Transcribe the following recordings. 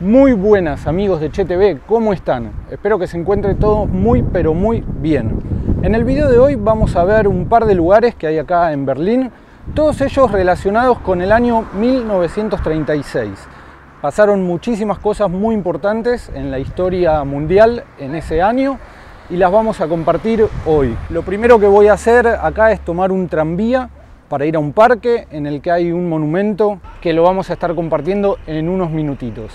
Muy buenas amigos de CheTV, ¿cómo están? Espero que se encuentre todo muy pero muy bien. En el video de hoy vamos a ver un par de lugares que hay acá en Berlín, todos ellos relacionados con el año 1936. Pasaron muchísimas cosas muy importantes en la historia mundial en ese año y las vamos a compartir hoy. Lo primero que voy a hacer acá es tomar un tranvía para ir a un parque en el que hay un monumento que lo vamos a estar compartiendo en unos minutitos.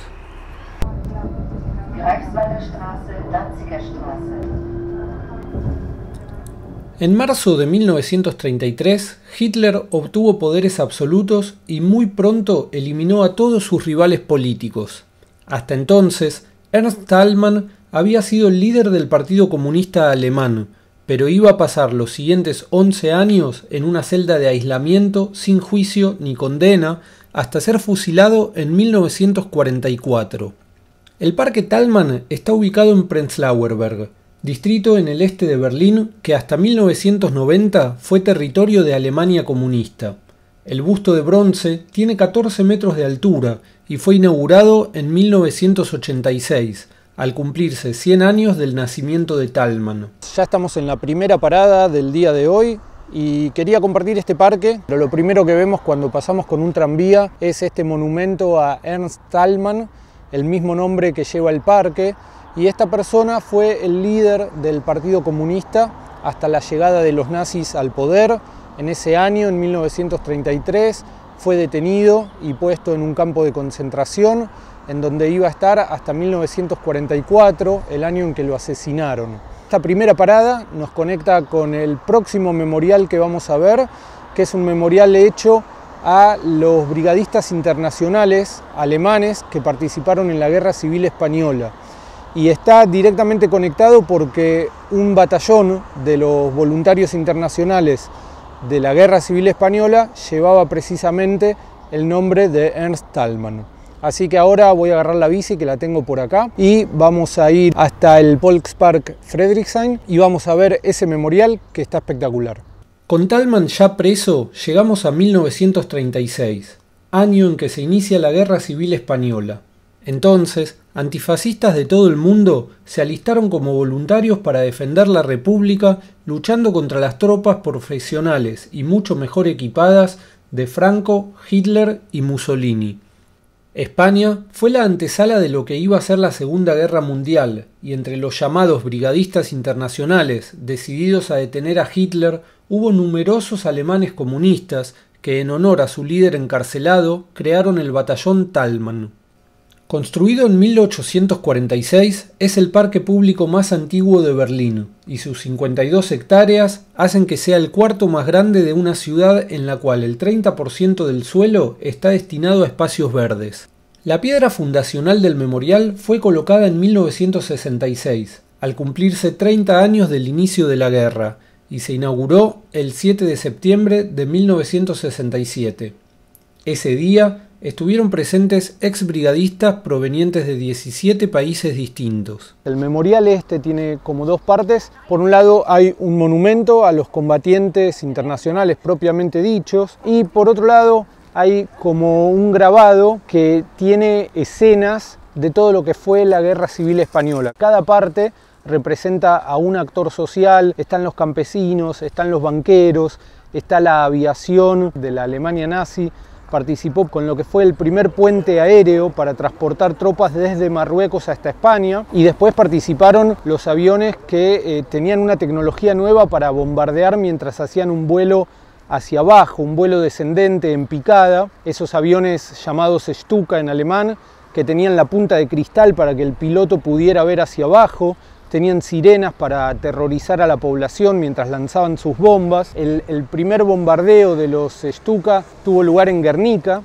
En marzo de 1933, Hitler obtuvo poderes absolutos y muy pronto eliminó a todos sus rivales políticos. Hasta entonces, Ernst Thalmann había sido el líder del Partido Comunista Alemán, pero iba a pasar los siguientes 11 años en una celda de aislamiento sin juicio ni condena hasta ser fusilado en 1944. El Parque Talman está ubicado en Prenzlauer Berg, distrito en el este de Berlín que hasta 1990 fue territorio de Alemania comunista. El busto de bronce tiene 14 metros de altura y fue inaugurado en 1986, al cumplirse 100 años del nacimiento de Talman. Ya estamos en la primera parada del día de hoy, y quería compartir este parque, pero lo primero que vemos cuando pasamos con un tranvía es este monumento a Ernst Talman el mismo nombre que lleva el parque, y esta persona fue el líder del Partido Comunista hasta la llegada de los nazis al poder. En ese año, en 1933, fue detenido y puesto en un campo de concentración en donde iba a estar hasta 1944, el año en que lo asesinaron. Esta primera parada nos conecta con el próximo memorial que vamos a ver, que es un memorial hecho a los brigadistas internacionales alemanes que participaron en la Guerra Civil Española. Y está directamente conectado porque un batallón de los voluntarios internacionales de la Guerra Civil Española llevaba precisamente el nombre de Ernst Thalmann. Así que ahora voy a agarrar la bici que la tengo por acá y vamos a ir hasta el Volkspark Friedrichshain y vamos a ver ese memorial que está espectacular. Con Talman ya preso, llegamos a 1936, año en que se inicia la Guerra Civil Española. Entonces, antifascistas de todo el mundo se alistaron como voluntarios para defender la República luchando contra las tropas profesionales y mucho mejor equipadas de Franco, Hitler y Mussolini. España fue la antesala de lo que iba a ser la Segunda Guerra Mundial, y entre los llamados brigadistas internacionales, decididos a detener a Hitler, hubo numerosos alemanes comunistas que en honor a su líder encarcelado crearon el batallón Talman. Construido en 1846, es el parque público más antiguo de Berlín, y sus 52 hectáreas hacen que sea el cuarto más grande de una ciudad en la cual el 30% del suelo está destinado a espacios verdes. La piedra fundacional del memorial fue colocada en 1966, al cumplirse 30 años del inicio de la guerra, y se inauguró el 7 de septiembre de 1967. Ese día estuvieron presentes ex brigadistas provenientes de 17 países distintos. El memorial este tiene como dos partes. Por un lado hay un monumento a los combatientes internacionales propiamente dichos y por otro lado hay como un grabado que tiene escenas de todo lo que fue la Guerra Civil Española. Cada parte representa a un actor social, están los campesinos, están los banqueros, está la aviación de la Alemania nazi, participó con lo que fue el primer puente aéreo para transportar tropas desde Marruecos hasta España y después participaron los aviones que eh, tenían una tecnología nueva para bombardear mientras hacían un vuelo hacia abajo, un vuelo descendente en picada, esos aviones llamados Stuka en alemán, que tenían la punta de cristal para que el piloto pudiera ver hacia abajo, tenían sirenas para aterrorizar a la población mientras lanzaban sus bombas. El, primer bombardeo de los Stuka tuvo lugar en Guernica.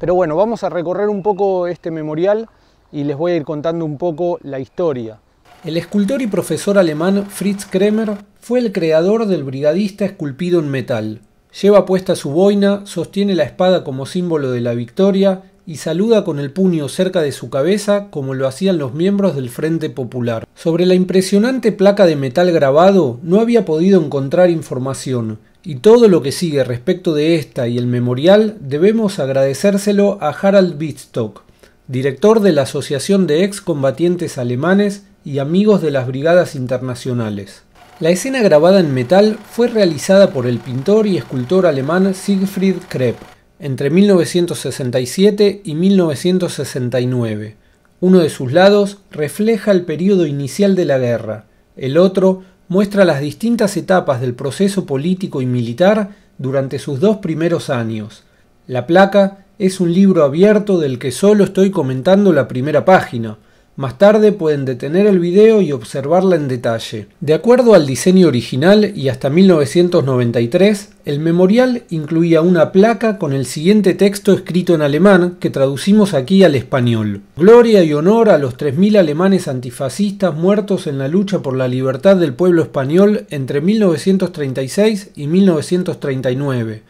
Pero bueno, vamos a recorrer un poco este memorial y les voy a ir contando un poco la historia. El escultor y profesor alemán Fritz Kremer fue el creador del brigadista esculpido en metal. Lleva puesta su boina, sostiene la espada como símbolo de la victoria y saluda con el puño cerca de su cabeza como lo hacían los miembros del Frente Popular. Sobre la impresionante placa de metal grabado no había podido encontrar información, y todo lo que sigue respecto de esta y el memorial debemos agradecérselo a Harald Wittstock, director de la Asociación de Excombatientes Alemanes y Amigos de las Brigadas Internacionales. La escena grabada en metal fue realizada por el pintor y escultor alemán Siegfried Krepp, entre 1967 y 1969. Uno de sus lados refleja el periodo inicial de la guerra, el otro muestra las distintas etapas del proceso político y militar durante sus dos primeros años. La placa es un libro abierto del que solo estoy comentando la primera página, más tarde pueden detener el video y observarla en detalle. De acuerdo al diseño original y hasta 1993, el memorial incluía una placa con el siguiente texto escrito en alemán que traducimos aquí al español. Gloria y honor a los 3.000 alemanes antifascistas muertos en la lucha por la libertad del pueblo español entre 1936 y 1939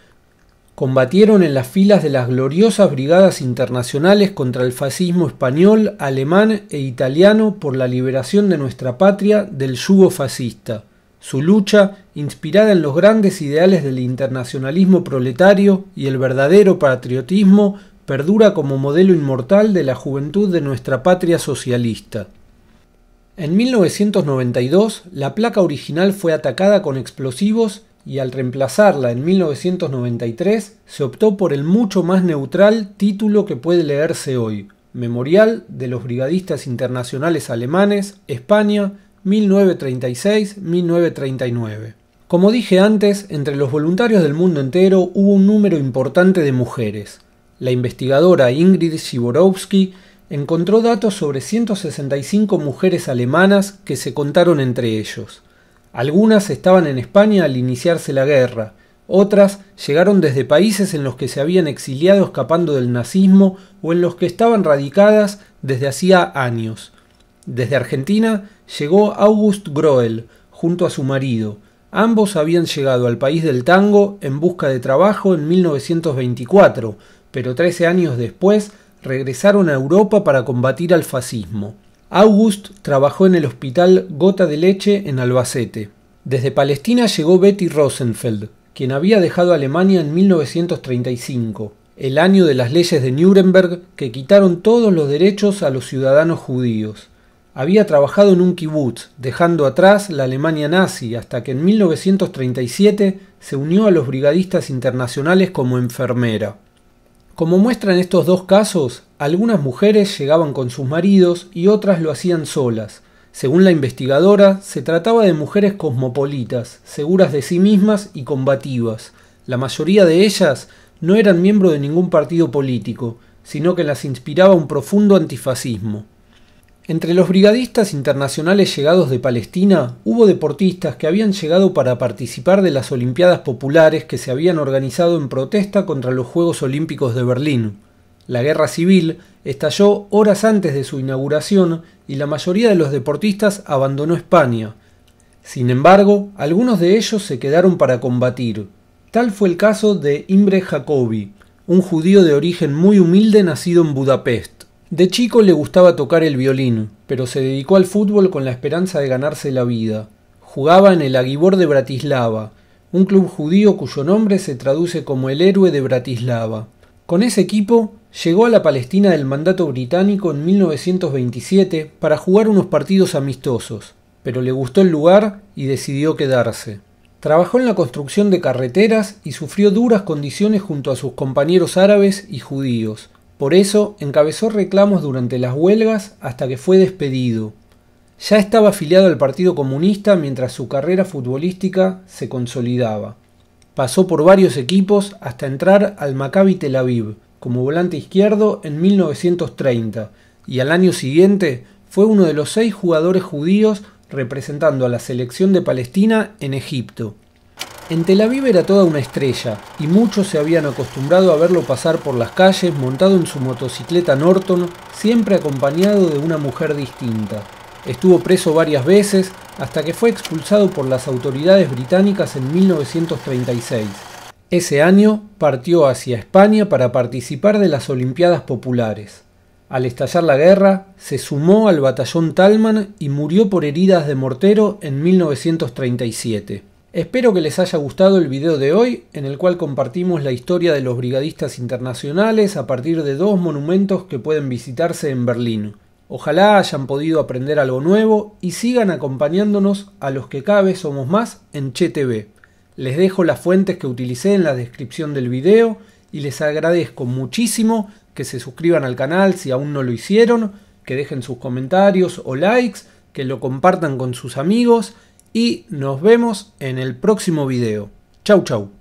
combatieron en las filas de las gloriosas brigadas internacionales contra el fascismo español, alemán e italiano por la liberación de nuestra patria del yugo fascista. Su lucha, inspirada en los grandes ideales del internacionalismo proletario y el verdadero patriotismo, perdura como modelo inmortal de la juventud de nuestra patria socialista. En 1992, la placa original fue atacada con explosivos y al reemplazarla en 1993 se optó por el mucho más neutral título que puede leerse hoy, Memorial de los Brigadistas Internacionales Alemanes, España, 1936-1939. Como dije antes, entre los voluntarios del mundo entero hubo un número importante de mujeres. La investigadora Ingrid Siborowski encontró datos sobre 165 mujeres alemanas que se contaron entre ellos. Algunas estaban en España al iniciarse la guerra, otras llegaron desde países en los que se habían exiliado escapando del nazismo o en los que estaban radicadas desde hacía años. Desde Argentina llegó August Groel, junto a su marido. Ambos habían llegado al país del tango en busca de trabajo en 1924, pero trece años después regresaron a Europa para combatir al fascismo. August trabajó en el hospital Gota de Leche en Albacete. Desde Palestina llegó Betty Rosenfeld, quien había dejado Alemania en 1935, el año de las leyes de Nuremberg que quitaron todos los derechos a los ciudadanos judíos. Había trabajado en un kibutz, dejando atrás la Alemania nazi, hasta que en 1937 se unió a los brigadistas internacionales como enfermera. Como muestran estos dos casos, algunas mujeres llegaban con sus maridos y otras lo hacían solas. Según la investigadora, se trataba de mujeres cosmopolitas, seguras de sí mismas y combativas. La mayoría de ellas no eran miembro de ningún partido político, sino que las inspiraba un profundo antifascismo. Entre los brigadistas internacionales llegados de Palestina hubo deportistas que habían llegado para participar de las Olimpiadas Populares que se habían organizado en protesta contra los Juegos Olímpicos de Berlín. La guerra civil estalló horas antes de su inauguración y la mayoría de los deportistas abandonó España. Sin embargo, algunos de ellos se quedaron para combatir. Tal fue el caso de Imre Jacobi, un judío de origen muy humilde nacido en Budapest. De chico le gustaba tocar el violín, pero se dedicó al fútbol con la esperanza de ganarse la vida. Jugaba en el Aguibor de Bratislava, un club judío cuyo nombre se traduce como el héroe de Bratislava. Con ese equipo llegó a la Palestina del mandato británico en 1927 para jugar unos partidos amistosos, pero le gustó el lugar y decidió quedarse. Trabajó en la construcción de carreteras y sufrió duras condiciones junto a sus compañeros árabes y judíos. Por eso encabezó reclamos durante las huelgas hasta que fue despedido. Ya estaba afiliado al Partido Comunista mientras su carrera futbolística se consolidaba. Pasó por varios equipos hasta entrar al Maccabi Tel Aviv como volante izquierdo en 1930 y al año siguiente fue uno de los seis jugadores judíos representando a la selección de Palestina en Egipto. En Tel Aviv era toda una estrella, y muchos se habían acostumbrado a verlo pasar por las calles montado en su motocicleta Norton, siempre acompañado de una mujer distinta. Estuvo preso varias veces hasta que fue expulsado por las autoridades británicas en 1936. Ese año partió hacia España para participar de las Olimpiadas Populares. Al estallar la guerra, se sumó al batallón Talman y murió por heridas de mortero en 1937. Espero que les haya gustado el video de hoy, en el cual compartimos la historia de los brigadistas internacionales a partir de dos monumentos que pueden visitarse en Berlín. Ojalá hayan podido aprender algo nuevo y sigan acompañándonos a los que cabe somos más en CheTV. Les dejo las fuentes que utilicé en la descripción del video y les agradezco muchísimo que se suscriban al canal si aún no lo hicieron, que dejen sus comentarios o likes, que lo compartan con sus amigos y nos vemos en el próximo video. Chau chau.